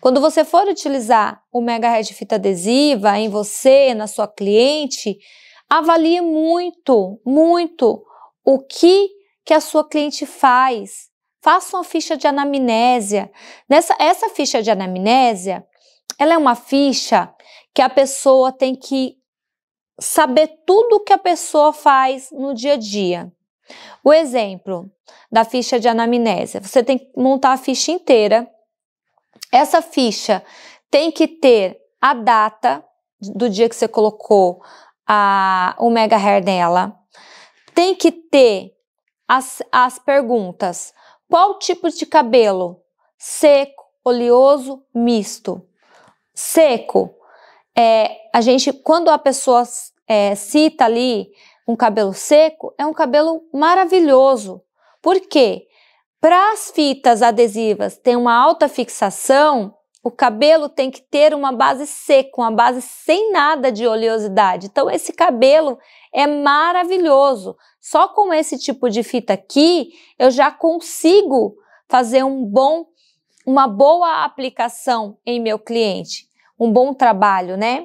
Quando você for utilizar o mega red fita adesiva em você, na sua cliente, avalie muito, muito o que que a sua cliente faz. Faça uma ficha de anamnésia. Nessa essa ficha de anamnésia, ela é uma ficha que a pessoa tem que saber tudo o que a pessoa faz no dia a dia. O exemplo da ficha de anamnésia, você tem que montar a ficha inteira essa ficha tem que ter a data do dia que você colocou a, o mega hair dela, tem que ter as, as perguntas. Qual tipo de cabelo? Seco, oleoso, misto. Seco, é, a gente, quando a pessoa é, cita ali um cabelo seco, é um cabelo maravilhoso. Por quê? Para as fitas adesivas ter uma alta fixação, o cabelo tem que ter uma base seca, uma base sem nada de oleosidade. Então, esse cabelo é maravilhoso. Só com esse tipo de fita aqui, eu já consigo fazer um bom, uma boa aplicação em meu cliente. Um bom trabalho, né?